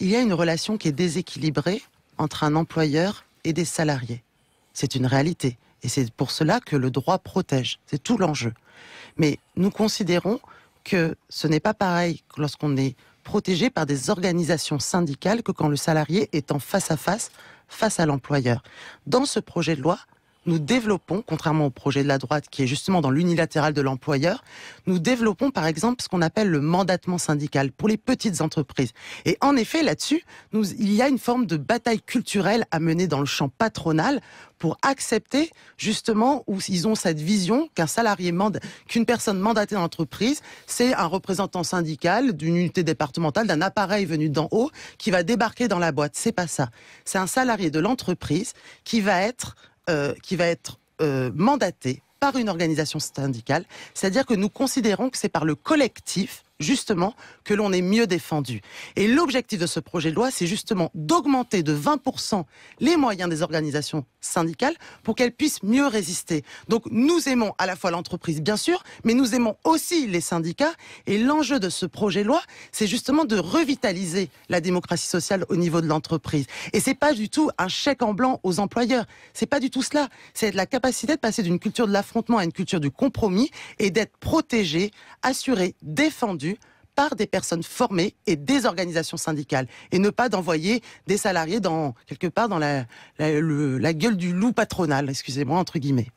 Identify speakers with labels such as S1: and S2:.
S1: il y a une relation qui est déséquilibrée entre un employeur et des salariés. C'est une réalité. Et c'est pour cela que le droit protège. C'est tout l'enjeu. Mais nous considérons que ce n'est pas pareil lorsqu'on est protégé par des organisations syndicales que quand le salarié est en face à face, face à l'employeur. Dans ce projet de loi, nous développons, contrairement au projet de la droite qui est justement dans l'unilatéral de l'employeur, nous développons par exemple ce qu'on appelle le mandatement syndical pour les petites entreprises. Et en effet, là-dessus, il y a une forme de bataille culturelle à mener dans le champ patronal pour accepter justement où ils ont cette vision qu'un salarié qu'une personne mandatée dans l'entreprise, c'est un représentant syndical d'une unité départementale, d'un appareil venu d'en haut qui va débarquer dans la boîte. C'est pas ça. C'est un salarié de l'entreprise qui va être euh, qui va être mandatée euh, mandaté par une organisation syndicale. C'est-à-dire que nous considérons que c'est par le collectif justement que l'on est mieux défendu. Et l'objectif de ce projet de loi, c'est justement d'augmenter de 20% les moyens des organisations syndicales pour qu'elles puissent mieux résister. Donc nous aimons à la fois l'entreprise, bien sûr, mais nous aimons aussi les syndicats. Et l'enjeu de ce projet de loi, c'est justement de revitaliser la démocratie sociale au niveau de l'entreprise. Et c'est pas du tout un chèque en blanc aux employeurs. C'est pas du tout cela. C'est la capacité de passer d'une culture de l'affrontement à une culture du compromis et d'être protégé, assuré, défendu par des personnes formées et des organisations syndicales, et ne pas d'envoyer des salariés dans quelque part dans la, la gueule du loup patronal, excusez-moi entre guillemets.